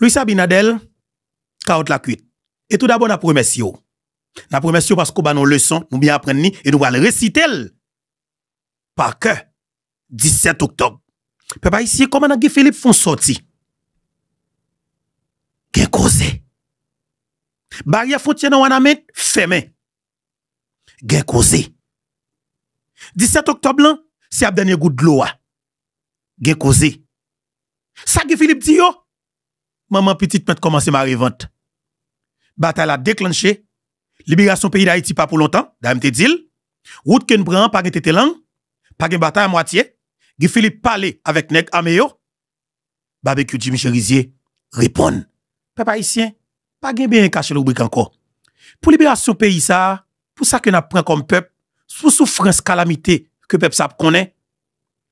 Louisa Binadel, kaout la kuit. E tout dabo na prome sio. Na prome sio pasko ba nou leson, mou bien apren ni, e nou wale resite l. Pa ke, 17 oktob. Pe pa isye, koman na gifilip fon soti? Gen kose. Baria fon tye nan wana met? Feme. Gen kose. 17 oktob lan, se ap denye gout gloa. Gen kose. Sa gifilip di yo? Gen kose. maman petit mwen te komanse ma revante. Bata la deklanshe, liberasyon peyi da iti pa pou lontan, da mte dil, wout ken bran, pagin tete lang, pagin bata a mwatiye, gifili pale avek neg a meyo, babek yu di miche rizye, repon. Pe pa isyen, pagin beren kache loubri kanko. Po liberasyon peyi sa, po sa ken apren kom pep, sou soufrans kalamite, ke pep sap konen,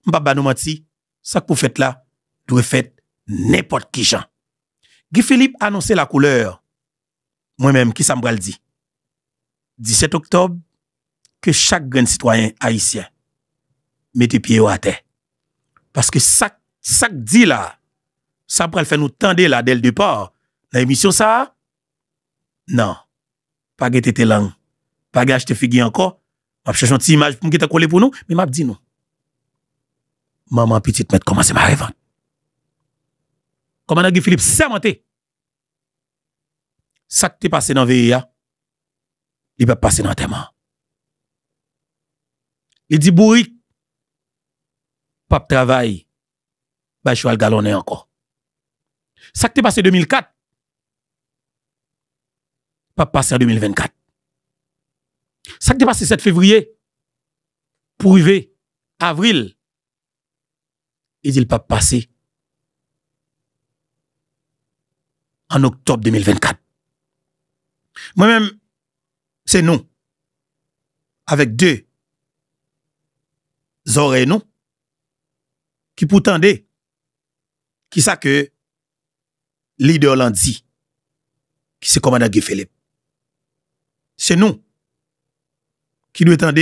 mbaba nou mati, sa k pou fet la, dwe fet nepot kishan. Guy Philippe annonçait la couleur. Moi-même, qui ça me dit 17 octobre, que chaque grand citoyen haïtien mette pied au terre. Parce que ça, ça dit là, ça fait fait nous tendre là dès le départ. Dans l'émission ça, non. Pas que tes langues. Pas gâte tes encore. Je cherche une petite image pour me coller pour nous, mais m'a dit non. Maman petite comment c'est ma rêve. Comment Guy Philippe sermenté ça qui est passé dans le VIA, il va passer dans le Il dit bourri, pas travail, bah, je suis galonné encore. Ça qui est passé en 2004, pas passé en 2024. Ça qui est passé 7 février, pour arriver avril, il dit pape passé en octobre 2024. Moi-même, c'est nous. Avec deux oreilles, nous. Qui pour Qui ça que leader l'a dit. Qui c'est commandant Guy Philippe. C'est nous. Qui nous tendre.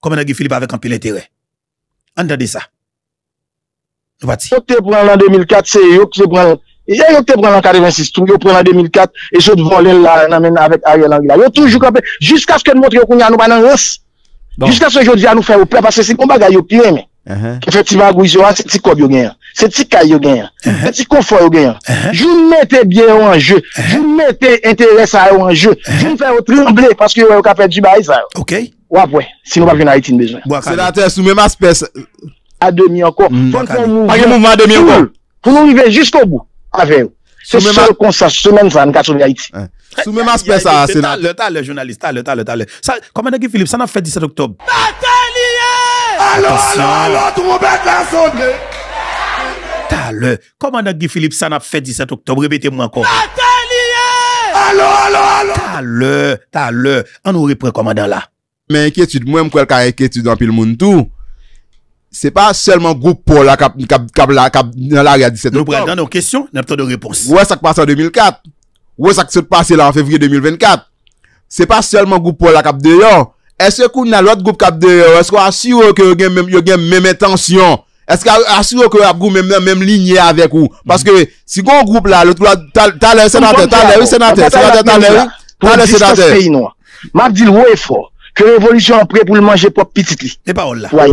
Commandant Guy Philippe avec un pile intérêt. Entendez ça. Nous parti. Côté l'an 2004, c'est eux qui Yo te preman 46 Yo preman 2004 Yo toujou kapè Jiska se ke mwotre yo kwenye anou banan ans bon. Jiska se yo di anou fè ou pre Fase se kon bagay yo pye men Fè ti bagou yon an Se ti kob yo genyan Se ti kay yo genyan Se ti kon fò yo genyan Jou metè biè ou anjè Jou metè interès a ou anjè Jou fè ou tremble Fase ki yo kapè djibay zè Ou avwè Sinou pa vè nan 18 bezwen bon, A 2000 ankon hmm, Fon kon mwou Fon kon mwou mwen a 2000 ankon Fon mwou mwen jisk obou A veyo, se se kon sa semen zan gato mi a iti. Sou mè maspe sa senat. Talè, talè, talè, talè. Komanda Gifilip, sa na fè 17 oktob. Matè liye! Alo, alò, alò, tou mò bèd la zon, lè. Talè, komanda Gifilip, sa na fè 17 oktob. Rebetè mò ankon. Matè liye! Alo, alò, alò. Talè, talè, an ou repre komanda la. Mè enkètude mwè mkò elka enkètude an pi l moun tou. Se pa selman goup pou lakab lakab nan lage 17 octobre Nou brendan nou kesyon, nou ap ton de repons Ou esak pasa 2004 Ou esak se pase la en fevri 2024 Se pa selman goup pou lakab deyon Ese kou nan lout goup kap deyon Ese kou asyo ke yon gen men men men tension Ese kou asyo ke yon gen men men men linye avek ou Paske si goun goup la Talen senate Talen senate Mabdi l wè fò Ke revolution prè pou l manje pop pititli Mabdi l wè fò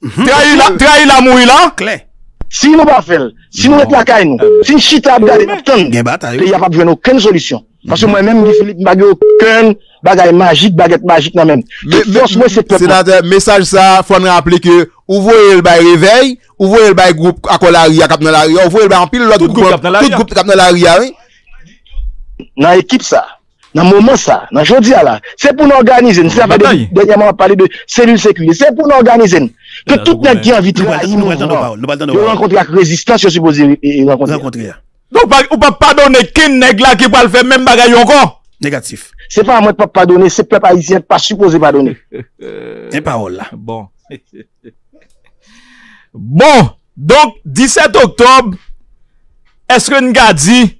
Mhm. Tra yi la mou yi lan Si yi nou wafel Si nou wèk la kaj nou ah, Si yi chita ap gade Aptan De yi ap ap jwen okèn solisyon Pasou mwen mèm li Félix bagè okèn Bagè magik bagè magik nan mèm De fos mwen sepèp Sè nan te message sa Fwa nè apley ke Ou vwe el bè yi vey Ou vwe el bè yi groupe Akwa la ria kap nan la ria Ou vwe el bè anpil lò Tout groupe kap nan la ria Nan ekip sa dans le ça, là, c'est pour nous organiser. Dernièrement on a parlé de cellules sécurisées. C'est pour nous organiser. Que tout le monde qui a envie de travailler, nous rencontrer avec résistance, je suppose, et rencontrer. Donc, on ne pouvez pas donner qu'un nègre qui va le faire même bagaille encore. Négatif. C'est pas à moi de ne pas pardonner, c'est peuple haïtien pas supposé pardonner. Euh, Des paroles là. Bon. bon, donc, 17 octobre, est-ce que nous avons dit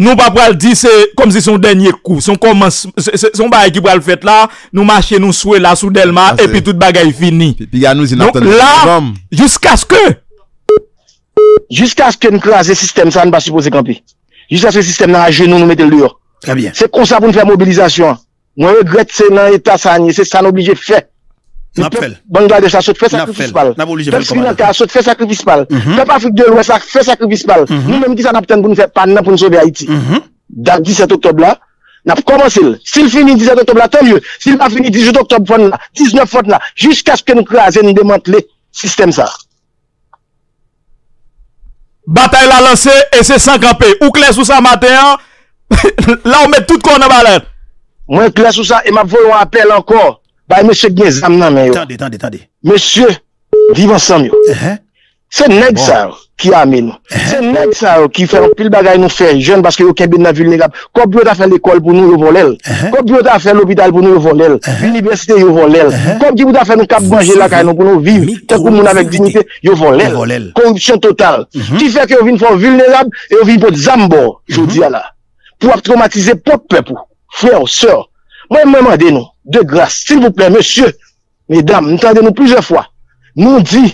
Nou pa pral di se kom si son denye kou Son ba ekip pral fet la Nou mache nou sou e la sou delman ah, E pi tout bagay fini Non la, jusqu'as ke Jusk'as ke nkla se sistem sa nba suppose kampi Jusk'as ke sistem nan a genou nou me delur Se konsa pou nou fe mobilizasyon Nou e gret se nan etasany Se sa n'oblije fe Bon doye de sa sot fè sakripis pal Fè sakripis pal Fè sakripis pal Nou mèm di sa nap tèn pou nou fè pan nan pou nou sobe Haiti Da 17 otob la Nap koman sil Sil fini 17 otob la ten liyo Sil ma fini 19 otob la Jusk aske nou kre azen nou demante le sistem sa Bata il a lansè E se sangrape Ou kles ou sa matè an La ou met tout kon nan balè Mwen kles ou sa e ma volon apel ankon Baye mèche gne zam nan mè yo. Tande, tande, tande. Mèche, vivansam yo. Se neg sa yo ki ame nou. Se neg sa yo ki fè lopil bagay nou fè joun baske yo kebid nan vil negab. Kop biyo ta fè l'ekol pou nou yo von lèl. Kop biyo ta fè l'obidal pou nou yo von lèl. Li bèstè yo von lèl. Kop di pou ta fè nou kap gwa jè la kaj nou pou nou viv. Tè kou moun avèk dinite yo von lèl. Konvisyon total. Ti fè kè yo vin fò vil negab, yo vin pot zambò. Pou ap traumatize pot pè pou. Fè ou sè De grase, s'il vous plè, monsieur, mesdames, m'tendez nou pizè fwa, m'on di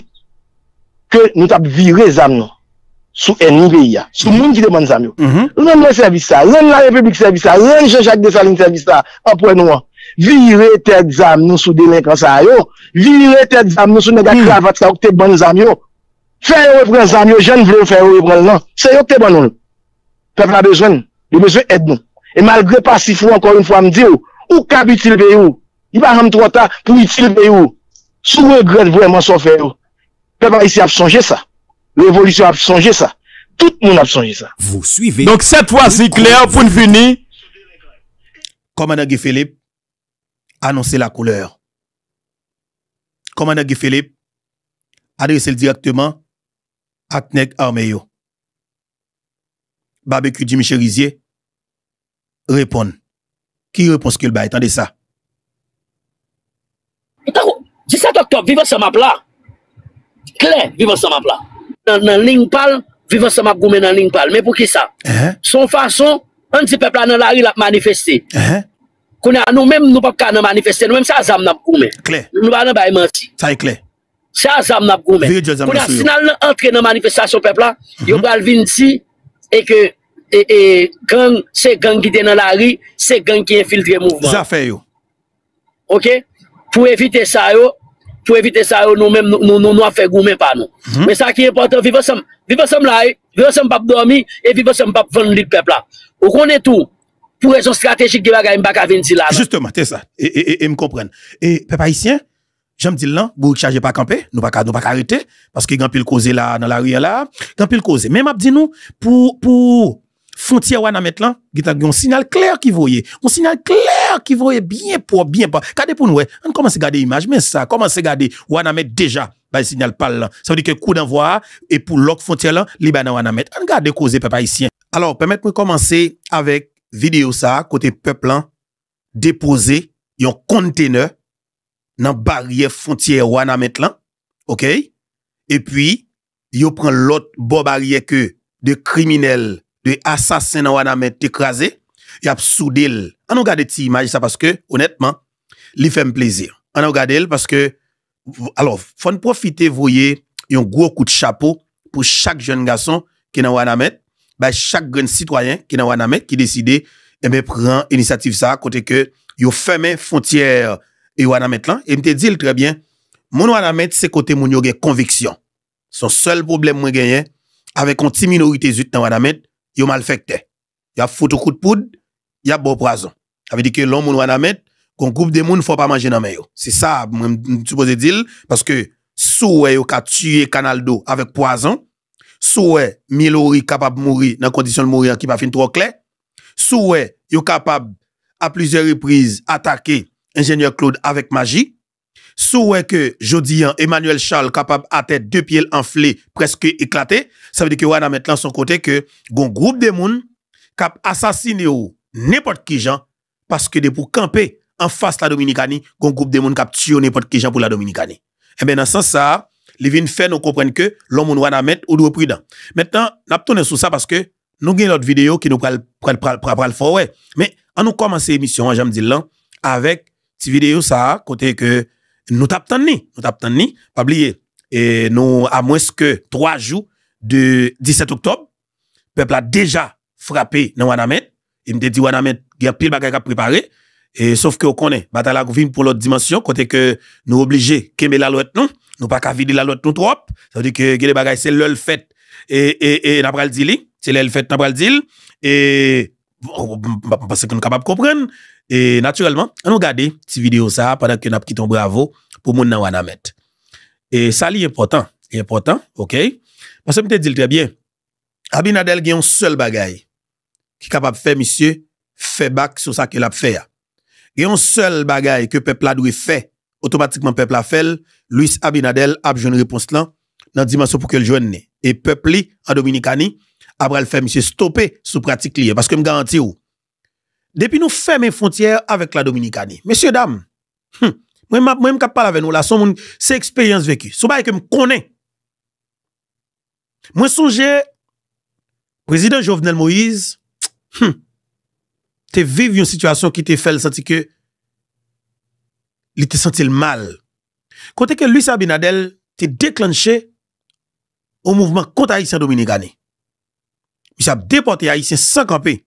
ke nou tap vire zam nou sou enni beya, sou moun ki te ban zam yo. Ren mwen servisa, ren la republik servisa, ren jen chak de saline servisa, apwen nou an. Vire te zam nou sou delin kan sa yo, vire te zam nou sou nega kravat mm-hmm. sa yo te ban zam yo. Fè yo e prè zam yo, jen vlo fè yo e prè lan. Se yo te ban nou, pep la bezwen, le bezwen ed nou. E malgre pa si fwa, ankon yon fwa m'di yo, ou kap itil pe yo. Il pa ram trota pou itil pe yo. Sou regret vwèman so fè yo. Pe pa ici a changé ça. Révolution a changé ça. Tout monde a changé ça. Vous suivez. Donc cette fois-ci, Claire, pour nous fini. Commandant Guy Philippe, annoncez la couleur. Commandant Guy Philippe, adressez-le directement à Tnek Armeyo. Barbecue Jimmy Cherizier, répondre. Ki yo pou skil bay? Tande sa? E tako, di sa doktor, vive sa map uh-huh. la. Kler, vive sa map la. Nan ling pal, vive sa map gome nan ling pal. Men pou ki sa? Son fason, an di pepla nan lari la manifeste. Kounen an nou, menm nou pap ka nan manifeste, nou menm sa azam nan ap gome. Nou ban nan bay menti. Sa azam nan ap gome. Kounen, si nan nan entre nan manifestasyon pepla, yo uh-huh. bal vin si, e ke... et, gang, c'est gang qui était dans la rue, c'est gang qui infiltre le mouvement. Ça yo. OK Pour éviter ça yo, pour éviter ça nous même nous nous nous, nous fait pas nous. Mhm. Mais ça qui est important vivre ensemble, vivre ensemble là, eh. vivre ensemble pas dormir et vivre ensemble pas vendre le peuple là. On connaît tout pour raison stratégique qui avoir pas venir là. Justement, c'est ça. Et et et me comprendre. Et peuple haïtien, j'aime dire là, Vous ne chargez pas camper, nous pas nous pas arrêter parce que gang pile causer là dans la rue là, grand pile causer. Même m'a dit nous pour pour frontière met, maintenant, il y a un signal clair qui voyait. Un signal clair qui voyait bien pour bien pas. Regardez pour nous, hein. on commence à garder l'image, mais ça, commence à garder ouana met déjà par bah, signal là. Ça veut dire que coup d'envoi et pour l'autre frontière là, Liban ouana met. On garde causer papa ici. Alors, permettez-moi de commencer avec vidéo ça côté peuple déposer un conteneur dans barrière frontière met là, OK Et puis, yo prend l'autre bon barrière que de criminels Ve asasen nan wana met ekraze, yo ap sou del. Ano gade ti imaj sa, paske, onetman, li fem plezir. Ano gade el, paske, alo, fon profite voye, yon gro kout chapo, pou chak jen gason, ki nan wana met, bay chak gen sitwayen, ki nan wana met, ki deside, eme eh pren inisiativ sa, kote ke, yo feme fontier, yo wana met lan, eme te dil trebyen, moun wana met, se kote moun yo gen konveksyon. Son sol problem moun genyen, ave konti minorite zut nan wana met, yo Y a foutu coup de poudre, y a bon poison. Ça veut dire que l'homme on va mettre qu'on coupe des monde faut pas manger dans yo. C'est ça je suppose dire parce que soit yo ka tuer canal d'eau avec poison, soit Milori capable de mourir dans condition de mourir qui pas fin trop clair, souhait yo capable à plusieurs reprises attaquer ingénieur Claude avec magie Souwe que Jodian hein, Emmanuel Charles capable à tête deux pieds enflés presque éclaté, ça veut dire que ouana maintenant son côté que groupe de moun cap assassine ou n'importe qui gens parce que de pour camper en face la Dominicanie, gon groupe de moun cap n'importe qui gens pour la Dominicanie. Et eh bien dans sens ça, les vins fait nous comprendre que l'homme moun mettre ou prudent. Maintenant, n'a tourner sur ça parce que nous gagne l'autre vidéo qui nous prend pral fort Mais on nous commencer émission, hein, j'aime dire là avec cette vidéo ça côté que nous t'attendons, nous t'attendons, pas oublier. Et nous, à moins que trois jours du 17 octobre, le peuple a déjà frappé dans Wanamet. Il me dit Wanamet, il y a pile bagaille à préparer. Et sauf que on connaît, bataille la pour l'autre dimension, côté que nous obligés, qu'aimer la loi nous, nous pas qu'à vider la loi trop. Ça veut dire que, les bagailles, c'est le fait. Et, et, et, n'a pas le c'est le fait, n'a pas le et, bah, parce que nous capable de comprendre. Et naturellement, on regarde cette vidéo ça pendant que nous un bravo pour mon nan Et ça, c'est important. C'est important, ok? Parce que je te dis très bien, Abinadel a un seul bagage qui est capable de faire, monsieur, fait back sur ça qu'il a fait. Hein. Il a un seul bagage que le peuple a dû faire, automatiquement le peuple a fait, Luis Abinadel a une réponse là, dans dimension pour que le jeune Et peuple en Dominicanie, après le fait monsieur, stopper sous pratique liée. Parce que je garantis, depuis nous fermons frontières avec la Dominicanie, messieurs, dames, hum, moi, même ne parle avec nous là, c'est expérience vécue. Ce pas que je connais. Moi, songe président Jovenel Moïse, tu tu vécu une situation qui te fait sentir que il te sentit mal. Côté que Luis Abinadel t'a déclenché au mouvement contre Haïtien Dominicané. Il s'est déporté Haïtiens sans camper.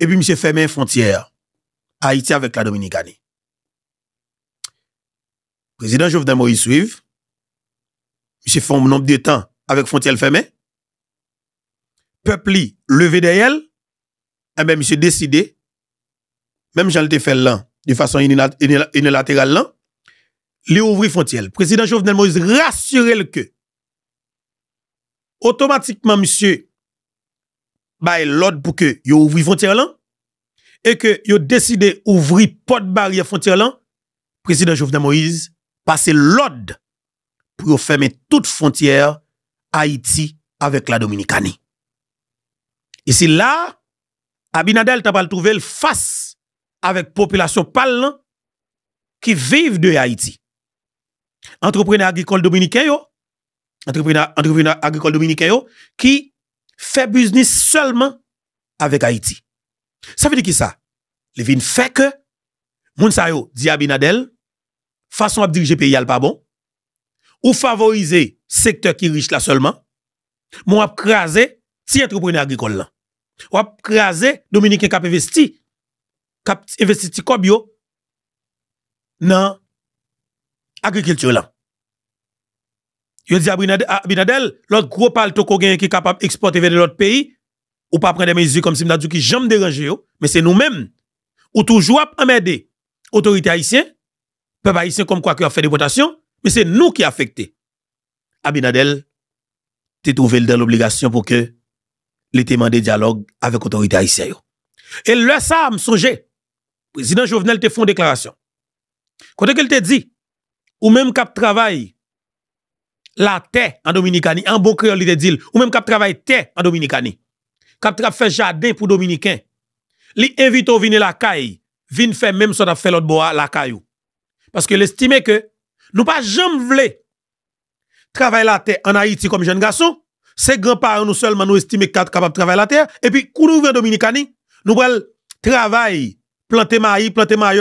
Et puis, il monsieur fermé frontière. Haïti avec la Dominicanie. Président Jovenel Moïse suive. s'est fait un nombre de temps avec frontière fermée. Peuple levé d'elle. Et bien, s'est décidé. Même Jean l'ai fait là, de façon unilatérale là. à la frontière. Président Jovenel Moïse rassurait le que automatiquement, monsieur, a l'ordre pour que yo la frontière et que yo décidé ouvrir porte barrière frontière là, président Jovenel Moïse passe l'ordre pour fermer toute frontière Haïti avec la Dominicanie. Et c'est là, Abinadel a pas trouvé face avec population pâle qui vivent de Haïti. Entrepreneur agricole dominicain entrepreneur agricole dominicain qui fait business seulement avec Haïti. Ça veut dire qui ça? Les vin fait que, moun sa yo, façon à diriger pays al pas bon, ou favoriser secteur qui riche là seulement, moun ap craser ti entrepreneur agricole là. Ou ap krasé, dominicain kap investi, kap investi ti agriculture là. Yo dit à Abinadel, l'autre gros palto qu'on qui est capable d'exporter vers l'autre pays, ou pas prendre des mesures comme si dit qui jamais dérangé mais c'est nous-mêmes ou toujours emmerder autorité haïtienne, peuple haïtien comme quoi qui a fait déportation, mais c'est nous qui affecté. Abinadel t'es trouvé dans l'obligation pour que les de dialogue avec autorité haïtienne. Et le ça me le Président Jovenel te font déclaration. Quand il te dit ou même cap travail la terre en Dominicanie, en bon créole, il dit, ou même cap travaille terre en Dominicanie, cap travaille jardin pour Dominicains, li invite au venir la caille, vin fait même ce a fait l'autre bois la caille. Parce que l'estime que nous pas jamais voulu travailler la terre en Haïti comme jeune garçon, ses grands-parents nous seulement nous estimons capables de travailler la terre, et puis, quand nous venons Dominicanie, nous prenons travail, planter maïs, planter maïs,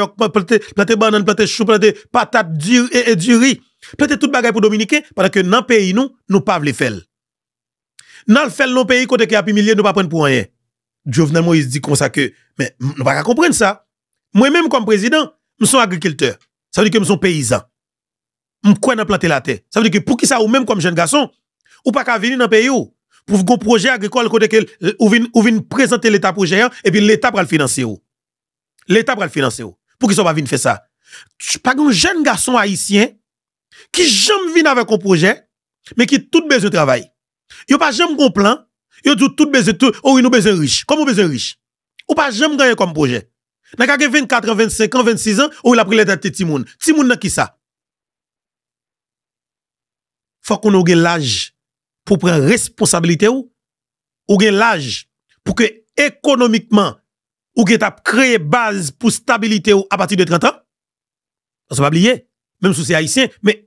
planter, banane, planter chou, planter patate, dure et, et du riz. Peut-être tout bagaille pour Dominique, parce que dans le pays, nous, nous pas le faire. Dans le dans pays, côté qui a pu milliers, nous pas prendre pour rien. Jovenel Moïse dit comme ça que, mais nous ne pouvons pas comprendre ça. Moi-même, comme président, je suis agriculteur. Ça veut dire que je suis paysan. Je crois planter la terre. Ça veut dire que pour qui ça, ou même comme jeune garçon, ou pas qu'à venir dans le pays, pour un projet agricole, côté ou venir ou présenter l'État projet, et puis l'État pour le financer. L'État va le financer. Pour qui ça va venir faire ça? Pas un jeune garçon haïtien, qui jamais vient avec un projet, mais qui tout besoin de travail. Yo pas jamais un plan, yo dit tout besoin tout, oh, Ils nous besoin riche. Comment besoin riche? Ou pas jamais gagner comme projet. N'a 24 25 ans, 26 ans, ou oh, il a pris les têtes de Timoun. Timoun n'a qui ça? Faut qu'on ait l'âge pour prendre responsabilité ou, ou l'âge pour que économiquement, On ait créé base pour stabilité ou à partir de 30 ans. On va pas oublier même si c'est haïtien, mais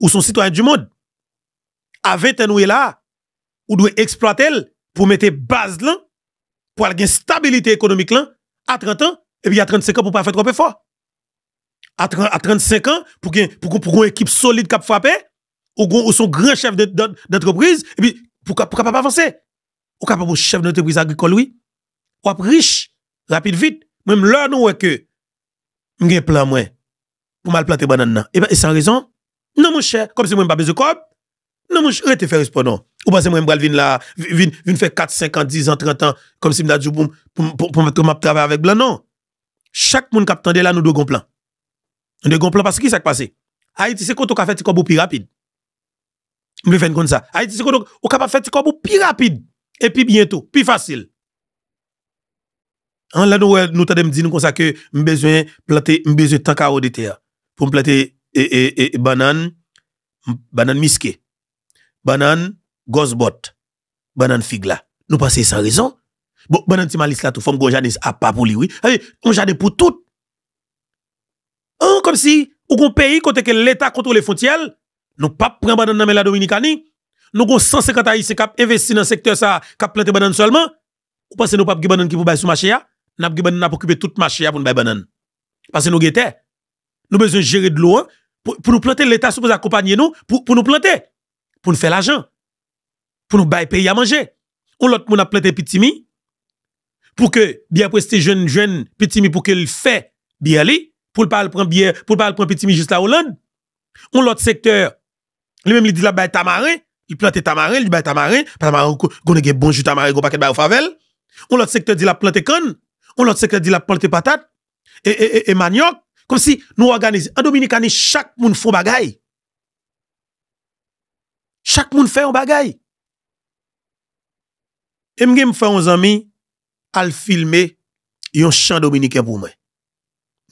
ou son citoyens du monde. À 20 ans, nous est là, ou doit exploiter pour mettre base là, pour avoir une stabilité économique là, à 30 ans, et puis à 35 ans pour ne pas faire trop effort. À, 30, à 35 ans, pour qu'on pour, pour une équipe solide qui frappe, ou, ou son grand chef d'entreprise, et puis pour ne pas avancer. Ou capable chef d'entreprise agricole, oui. Ou riche, rapide, vite. Même là, nous, que, un plan, moins pour mal planter banane. Eh ben, et sans raison, non, mon cher, comme si moi, je pas besoin de cob, non, mon cher, restez faire répondre. Ou pas, si moi, je venir là, venir faire 4, 5 ans, 10 ans, 30 ans, comme si je dit pour, pour, travailler avec blanc. Non. Chaque monde qui attendait là, nous devons plan. Nous devons plan parce que qui s'est passé? Haïti, c'est quand on a fait un plus rapide. Je vais faire comme ça. Haïti, c'est quand on a fait un plus rapide. Et puis bientôt, plus facile. En hein, là, nous, nous dit nous comme ça que nous besoin planter, nous besoin tant qu'à terre pour me planter et, et, banane, banane misqué banane gosbot, banane figla. Nous passons sans raison. Bon, banane timalis là, tout, femme gojanis, à ah, pas pour lui, oui. Ah on jardin pour tout. Hein, comme si, ou gon pays, côté que l'État contrôle les frontières, nous pas prendre banane dans la Dominicanie. Nous gon 150 haïtiens qui investi dans secteur ça, qui planté banane seulement. Ou pensez nous pas banane qui pour bailler sur marché N'a pas banane pour occuper tout marché pour nous banane. Parce que nous guettons nous besoin gérer de l'eau, hein, pour, pour, nous planter, l'État suppose accompagner nous, pour, pour nous planter, pour nous faire l'argent, pour nous bailler pays à manger. On l'autre, on a planté Pitimi, pour que, bien après, ces jeune, jeune Pitimi, pour qu'il fait bien pour ne pas prendre bien, pour pas prendre Pitimi juste la Hollande. On l'autre secteur, lui-même, il dit la baille tamarin, il plante tamarin, il baille tamarin, tamarin, y a bon jus tamarin, on paquet de pas au favel. On l'autre secteur dit la planter canne, on l'autre secteur dit la plante patate, et, et, et manioc. Comme si nous organisons. En Dominicani, chaque monde fait bagay. Chaque monde fait un bagay. Et je fais un ami à filmer un chant dominicain pour moi.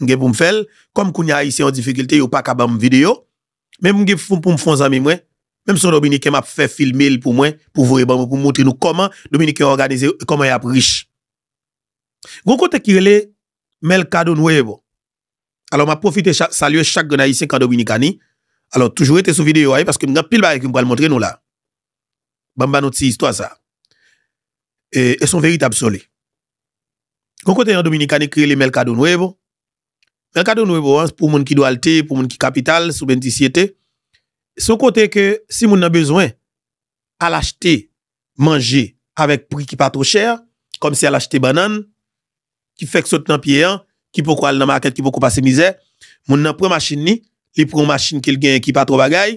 Je fais un faire, comme si y a ici en difficulté, yo pas une vidéo. Même je pour me faire un ami moi. Même son dominicain m'a fait filmer pour moi, pour vous montrer nous comment dominicain organisé, comment il est riche. Gon côté qui est Melkado Nuevo. Alors, m'a profité saluer chaque Haïtien en Dominicani. Alors, toujours été sous vidéo, hein, parce que nous avons pas bail que le montrer nous là. Bamba notre histoire ça. Et, et son véritable absolue. Quand côté en hein, Dominicani créer les Melcado Nuevo. Melcado Nuevo, hein, pour gens qui doit aller, pour gens qui capital, sous C'est Son côté que si moun a besoin à l'acheter, manger avec prix qui pas trop cher, comme si à des banane, qui fait que saute dans pied, ki pou kwa al nan market, ki pou kwa pase mizè, moun nan pre machine ni, li pre yon machine ki l gen yon ki patro bagay,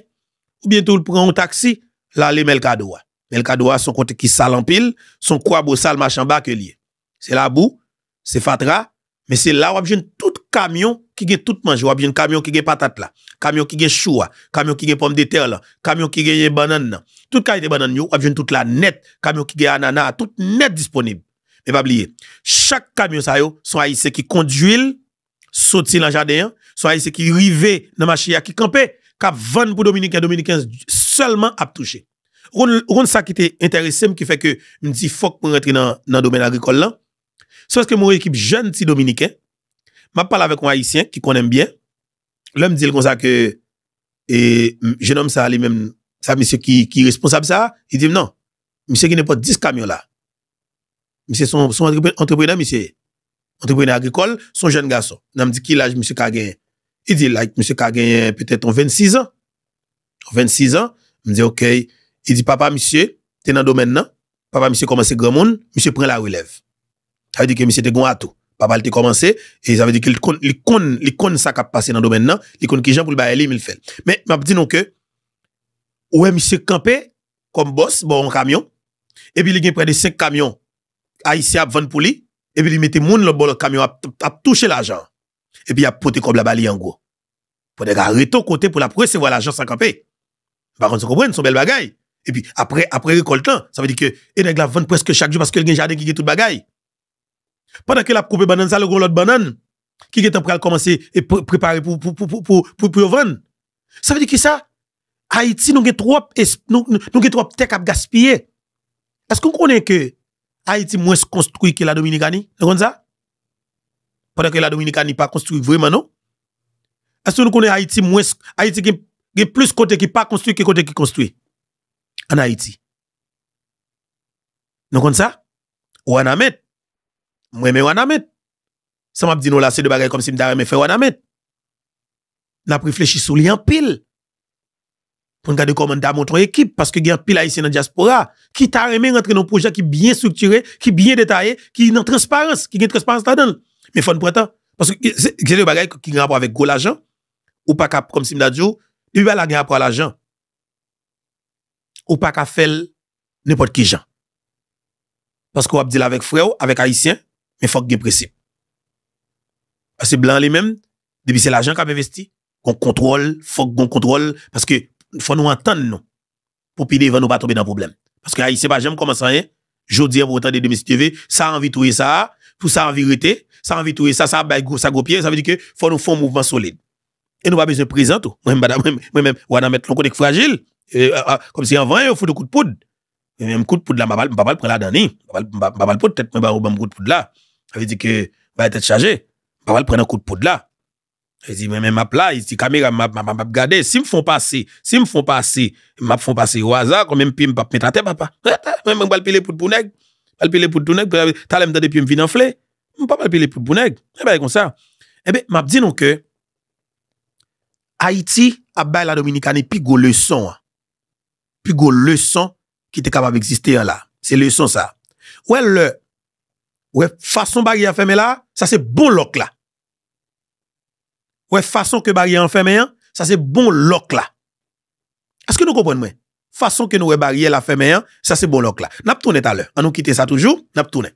ou bientou l pre yon taksi, la le Melkadoa. Melkadoa son konti ki sal ampil, son kwa bo sal machan bak yon liye. Se la bou, se fatra, men se la wap jen tout kamyon ki gen tout manjou, wap jen kamyon ki gen patat la, kamyon ki gen choua, kamyon ki gen pomme de ter lan, kamyon ki gen banan nan. Tout kaye de banan yon, wap jen tout la net, kamyon ki gen anana, tout net disponib. Et pas oublier, chaque camion ça yo, sont qui conduit, sautil dans jardin, soit haïtiens qui rivé dans machia qui campé, qui vendre pour dominicain dominicain seulement à toucher. C'est ça qui était intéressant qui fait que me dit faut pour rentrer dans dans domaine agricole là. parce que mon équipe jeune petit dominicain, m'a parlé avec un haïtien qui connaît bien. L'homme dit comme ça que et jeune homme ça lui même ça monsieur qui qui responsable ça, il dit non. Monsieur qui n'est pas 10 camions là. Monsieur son, son entrepreneur, monsieur. Entrepreneur agricole, son jeune garçon. N'a me dit quel âge monsieur a gagné. Il dit, like monsieur a peut-être en 26 ans. En 26 ans, me dit, OK. Il dit, papa, monsieur, tu es dans le domaine, là. Papa, monsieur commence grand monde, monsieur prend la relève. Ça veut dire que monsieur était grand à tout. Papa, il a commencé, et ça veut dire qu'il connaît, il connaît, il connaît ça qui a passé dans le domaine, là. Il connaît qui gens pour le bailler, il le fait. Mais, m'a dit non que, ouais, monsieur campé, comme boss, bon, camion. Et puis, il a près de 5 camions Haïti a vendu pour lui, et puis il mettait moun le bol camion a touché l'argent. Et puis il a porté comme la balie en gros. Pour des arrêter côté pour la recevoir l'argent sans camper. Par contre, vous comprenez, son belle bagaille. Et puis après, après récoltant, hein, ça veut dire que, il nèg la presque chaque jour parce que un jardin qui a tout bagaille. Pendant que la coupé banane, ça le gros l'autre banane, qui est en train de commencer et préparer pour, pour, pour, pour, pour, pour, vendre. Ça veut dire que ça, Haïti, nous avons trop, nous, nous, trop tech à gaspiller. Est-ce qu'on connaît que Haïti moins construit que la Dominicanie. Vous comprenez ça? Pendant que la Dominicanie pas construit vraiment, non? Est-ce que nous connaissons Haïti moins, Haïti qui est plus côté qui pas construit que côté qui construit? En Haïti. Vous comprenez ça? Ou en Amet. Moi, mais ou en Ça m'a dit, nous là, c'est de bagaille comme si je mais fait ou en Amet. N'a réfléchi sur les pile pour de comment à notre équipe, parce que y a pile haïtien dans la diaspora, qui t'a aimé rentrer dans un projet qui est bien structuré, qui est bien détaillé, qui est en transparence, qui est transparence là-dedans. Mais il faut nous prendre Parce que c'est des bagage qui ont rapport avec gros l'argent, ou pas comme Simdadjo il va l'argent. Ou pas qu'à faire n'importe qui gens. Parce qu'on va dire avec frère, avec haïtien, mais faut que y ait principe. Parce que blanc lui-même, depuis c'est l'argent qui investi qu'on contrôle, faut qu'on contrôle, parce que faut nous entendre nous pour nous devant nous pas tomber dans problème parce que haïtien pas jamais commencer rien jodi pour autant de demi TV ça envie trouver ça pour ça en vérité ça envie trouver ça ça bail ça gros pied ça veut dire que faut nous faire un mouvement solide et nous pas besoin présent tout moi même moi même on va mettre côté fragile euh, euh, comme si vain il faut de coup de poudre même coup de poudre là m'a pas prendre la dernière m'a pas le poudre tête m'a pas bah, coup de poudre là ça veut dire que va bah, être chargé pas prendre un coup de poudre là E zi men map la, e zi kamera map map map map gade, si m foun pasi, si m foun pasi, map foun pasi waza kon men pime pap metrate, m ap balpile pout pounek, balpile pout pounek, talem dade pime vinafle, m ap balpile pout pounek, e bay kon sa. Ebe, map di nou ke, Haiti, abay la Dominika ne, pi go le son, pi go le son ki te kapab eksiste la, se le son sa. Ou el, ou el fason bagi a feme la, sa se bou lok la, Ouè, fason ke barye an femeyan, sa se bon lok la. Aske nou kompwen mwen? Fason ke nou wè barye la femeyan, sa se bon lok la. Nap tounen talè, an nou kite sa toujou, nap tounen.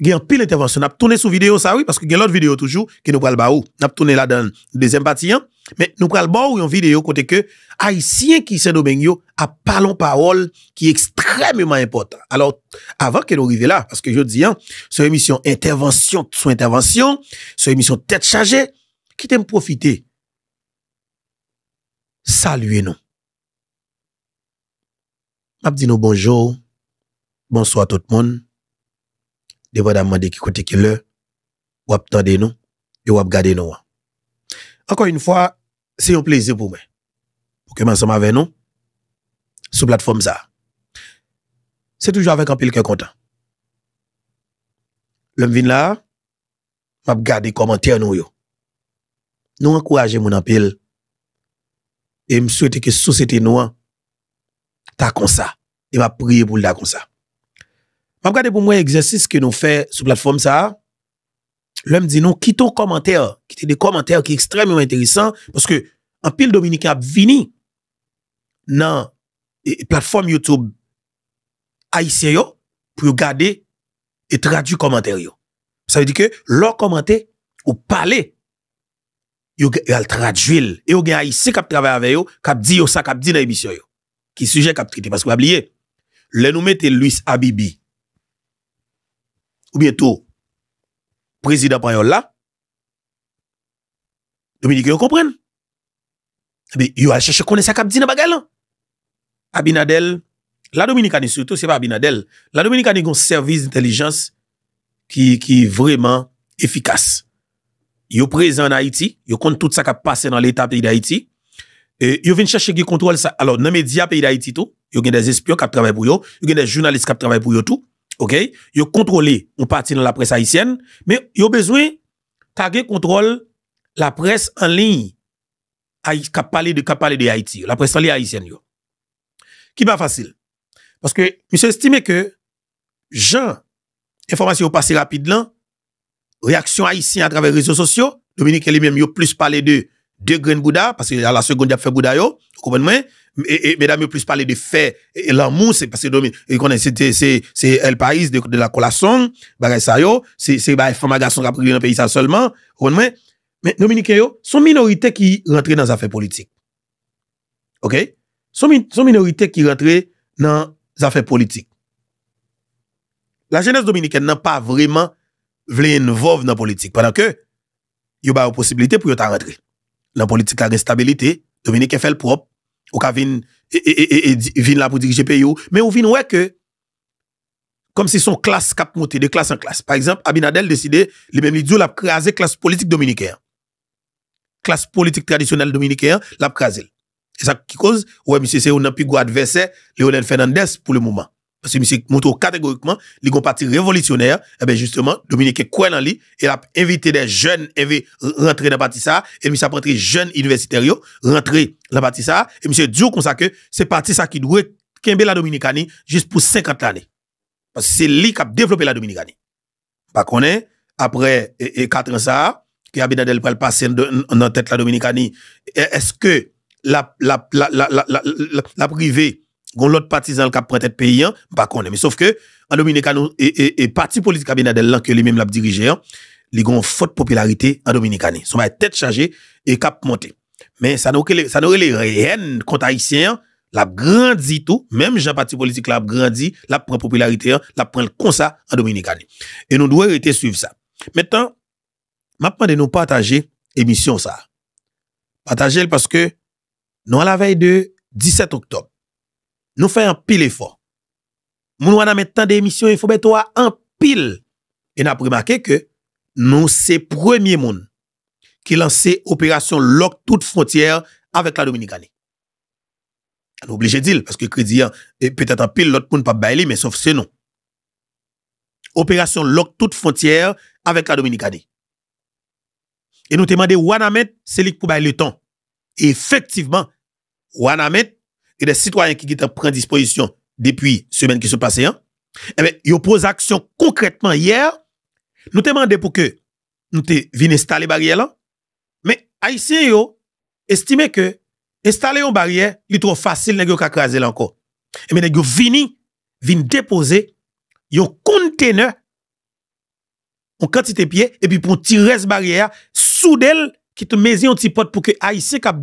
Gen an pil intervensyon, nap tounen sou video sa wè, paske gen lòt video toujou, ke nou pral ba ou. Nap tounen la dan de zem pati an, men nou pral ba ou yon video kote ke a y siyen ki sen nou bèn yo a palon parol ki ekstremèman importan. Alors, avan ke nou rive la, aske yo di an, sou emisyon intervensyon sou intervensyon, sou emisyon tèt chajè, qui t'aime profiter. Saluez-nous. Je nous bonjour, bonsoir tout le monde. Vous demander qui côté qui l'heure, ou nous et ou regardez nous. Encore une fois, c'est un plaisir pour moi. Pour que nous avec nous sur la plateforme ça. C'est toujours avec un pile que content. L'homme vient là, m'a regardé commentaire nous yo nous encourageons mon appel. Et me souhaite que société noire, ta comme ça. Et va prier pour la comme ça. Je regarder pour moi l'exercice que nous faisons sur la plateforme ça. L'homme dit nous quittons commentaires. Quittons des commentaires qui sont extrêmement intéressants. Parce que, en pile Dominique a vini dans la plateforme YouTube haïtien pour regarder et traduire commentaires. Ça veut dire que leur commenter ou parler yo al tradwil, e yo gen a isi kap trabay ave yo, kap di yo sa, kap di na emisyon yo, ki suje kap trite, paskou abliye, le noume te Louis Abibi, ou bietou, prezident pan yo la, Dominika yo kompren, e yo al chèche konen sa, kap di na bagay lan, Abinadel, la Dominika ni soutou, se pa Abinadel, la Dominika ni goun servis, intelijans, ki vreman, efikas, yo présent en Haïti, yo compte tout ça qui a passé dans l'État pays d'Haïti. Et yo viennent chercher qui contrôle ça. Alors, dans les médias pays d'Haïti tout, yo gen des espions qui travaillent pour yo, yo gen des journalistes qui travaillent pour eux. tout. OK? Yo contrôlé on partie dans la presse haïtienne, mais yo besoin taguer contrôle la presse en ligne. Qui parle de de Haïti, la presse en ligne haïtienne yo. Qui pas facile. Parce que monsieur estimé que Jean information passé rapidement. reaksyon a isi an travè rezyon sosyo, Dominique Elimèm yo plus pale de de Grenbouda, paske ala se gondi ap fè Bouda yo, koumen mwen, e bedan yo plus pale de fè elan moun, paske Dominique, e konen, se el Paris de la Colasson, bagay sa yo, se bagay Fama Gasson raprile nan peyi sa solman, koumen mwen, men Dominique yo, son minorite ki rentre nan zafè politik. Ok? Son minorite ki rentre nan zafè politik. La genèse Dominique n'an pa vreman vleye n vov nan politik, padan ke yo ba yo posibilite pou yo ta rentre. Nan politik la restabilite, Dominik e fel prop, ou ka vin e, e, e, la pou dirije pe yo, men ou vin weke, kom se son klas kap mouti, de klas an klas. Par exemple, Abinadel deside, li men li djou la ap kreaze klas politik Dominikeyan. Klas politik tradisyonel Dominikeyan, la ap kreaze. E sa ki koz, ou e misi se ou nan pi gwa advese, Leonel Fernandez pou le mouman. Pase msè moutou kategorikman, li kon pati revolisyonè, ebe eh justement, Dominikè kwen nan li, e ap evite den jèn evè rentre nan pati sa, e msè ap rentre jèn universitèryo, rentre nan pati sa, e msè djou konsa ke se pati sa ki dwe kembe la Dominikani jist pou 50 l'anè. Pase se li kap devlopè la Dominikani. Bakonè, apre katren sa, ki abe dadèl pou el pase nan tèt la Dominikani, eske la la privè Gon lot patizan l kap prentet peyi an, bakon ne. Me sauf ke, an Dominika nou, e pati politik kabina del lan, ke li menm l ap dirije an, li gon fote popularite an Dominika ne. Soumane, tèt chanje, e kap monte. Men, sa nou ke le, sa nou re le reyen konta isyen, l ap grandzi tou, menm jan pati politik l ap grandzi, l ap prent popularite an, l ap pren l konsa an Dominika ne. E nou dwe rete suiv sa. Metan, mapman de nou pataje emisyon sa. Pataje l paske, nou an la vey de 17 oktob, nous faisons un pile effort. Nous avons tant des émissions, il faut mettre un pile. Et nous avons remarqué que nous sommes les premier monde qui lancent l'opération Lock toute frontière avec la Dominicane. Nous sommes obligé de dire, parce que le crédit est peut-être en pile, l'autre monde pas bailler, mais sauf ce nom. Opération Lock toute frontière avec la Dominicane. Hein, et nous demandons à Wanamet, c'est lui pour bailler le temps. effectivement, Wanamet, et des citoyens qui ont pris disposition depuis semaine qui se passait, hein, eh bien, ils action concrètement hier. Nous demandé pour que nous venions installer barrière là. Mais Haïtiens, yo, estimé que installer une barrière, est trop facile, n'est-ce pas, craser encore. Et eh bien, ils vini, déposer, un conteneur, en quantité pieds et puis pour tirer cette barrière, soudel, qui te met un petit pot pour que Haïtiens cap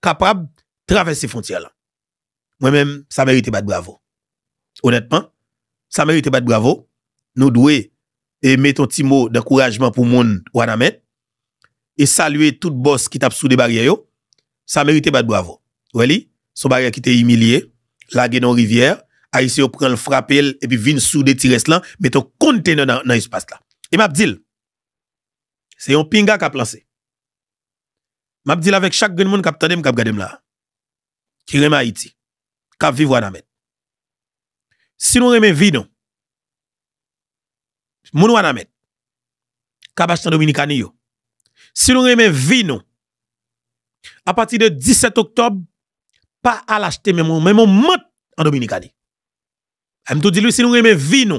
capable traverser frontière là moi-même, ça mérite pas de bravo. Honnêtement, ça mérite pas de bravo. Nous devons et mettre un petit mot d'encouragement pour monde Wanamet et saluer tout boss qui tape sous des barrières. Ça mérite pas de bravo. Vous Son barrière qui était humilié, la dans rivière, de prend le frappé et puis vient sous des tirs là, mettre un conteneur dans, l'espace. là. Et m'a c'est un pinga qui a placé. Mabdil, avec chaque grand monde qui a qui a là, qui aime Haïti kap vivwa nan met. Si nous remen vivre nous, wana à kap achtan Dominikani yo. Si nou remen nous, à partir de 17 octobre, pas à l'acheter, men moun, men moun mot an Dominikani. A mtou di lou si nou remen vidon,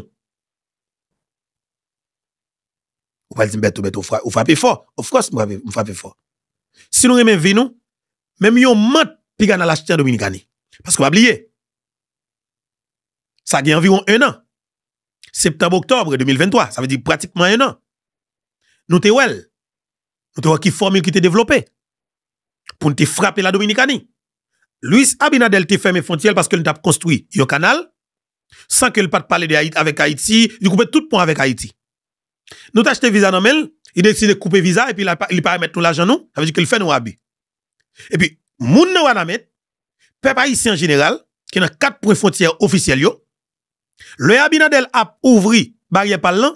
ou tout, di mbetou mbetou, ou frappe fort, of course vous frapi fort. Si nous nou remen nous, même yon mot, pi gana l'achete an Dominikani. Parce qu'on va oublier. Ça a environ un an. Septembre-octobre 2023. Ça veut dire pratiquement un an. Nous te well. Nous te qui formule qui te développé. Pour te frapper la Dominicanie. Luis Abinadel te ferme frontière parce qu'il nous t'a construit un canal. Sans que le pas parler de Haïti avec Haïti. Il coupe tout point avec Haïti. Nous t'achetons visa dans mail. Il décide de couper visa et puis il pas mettre l'argent nous. Ça veut dire qu'il fait nous habits. Et puis, moun nous va mettre peuple haïtien général, qui a quatre frontières officielles, le Abinadel a ouvert barrière par là,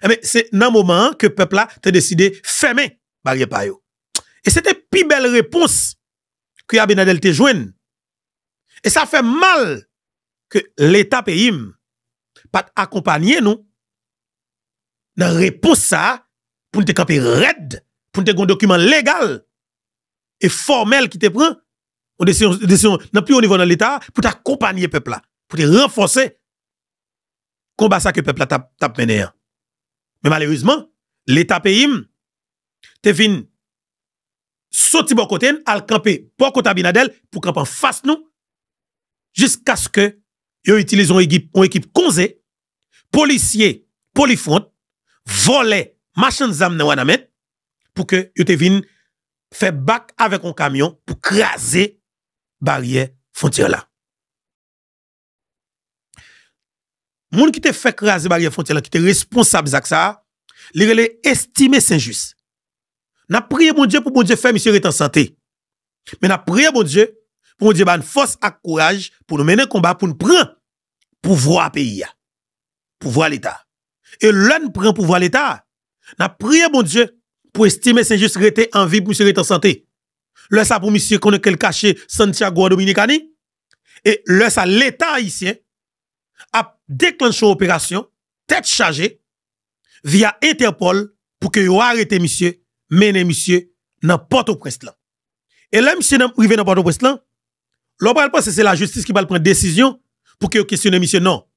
mais eh ben, c'est dans le moment que le peuple a décidé de fermer barrière par Et c'était plus belle réponse que Abinadel te joué. Et ça fait mal que l'État pays pas accompagner nous dans réponse ça pour nous camper raide, pour nous un document légal et formel qui te prend on décision, décision, n'a plus au niveau de l'État, pour accompagner le peuple là, pour te renforcer le combat ça que le peuple là t'a mené. Hein. Mais malheureusement, l'État pays, hmm, te venu sorti bon côté, al camper, bon côté binadel pour camper en face nous, jusqu'à ce que, ils utilisent une équipe, une équipe conseil, policiers, polifront, voler, machins, zam pour que yo te back faire bac avec un camion pour craser barrière frontière là. Moun qui te fait craser barrière frontière là, qui te responsable de ça, les relais estimé Saint-Just. N'a prié bon Dieu pour bon Dieu faire monsieur est en santé. Mais n'a prié bon Dieu pour bon Dieu ban force et courage pour nous mener combat pour nous prendre pouvoir pays pouvoir l'état. Et l'un prend pouvoir l'état. N'a prié bon Dieu pour estimer Saint-Just rester en vie pour monsieur est en santé. Le ça pour monsieur qu'on quel caché Santiago Dominicani. Et le ça l'État haïtien a déclenché opération tête chargée via Interpol pour que yo arrêté monsieur, mener monsieur dans Port-au-Prince Et là monsieur arrivé dans Port-au-Prince l'on pense que c'est la justice qui va prendre décision pour que questionne monsieur non.